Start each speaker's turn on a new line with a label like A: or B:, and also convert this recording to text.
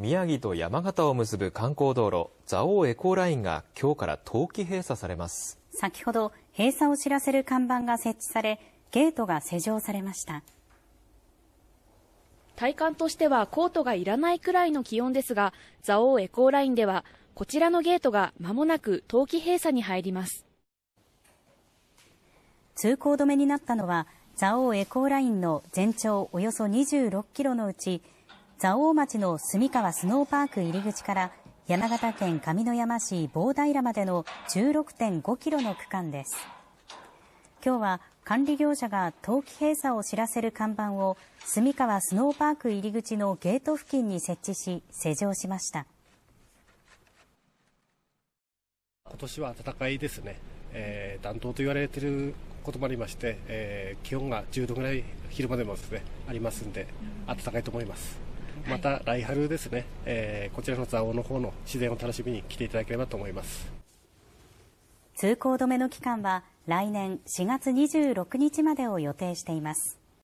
A: 宮城と山形を結ぶ観光道路、蔵王エコーラインが今日から冬季閉鎖されます。
B: 先ほど閉鎖を知らせる看板が設置され、ゲートが施錠
C: されました。体感としてはコートがいらないくらいの気温ですが、蔵王エコーラインでは、こちらのゲートが間もなく冬季閉鎖に入ります。
B: 通行止めになったのは、蔵王エコーラインの全長およそ26キロのうち、蔵王町の住川スノーパーク入り口から山形県上山市棒平までの16.5キロの区間です。今日は管理業者が冬季閉鎖を知らせる看板を住川スノーパーク入り口のゲート付近に設置し施錠しました
A: 今年は暖かいですね、えー、暖冬と言われていることもありまして、えー、気温が10度ぐらい昼間でもですねありますんで暖かいと思います。また来春ですね、えー、こちらの蔵王の方の自然を楽しみに来ていただければと思います
B: 通行止めの期間は来年4月26日までを予定しています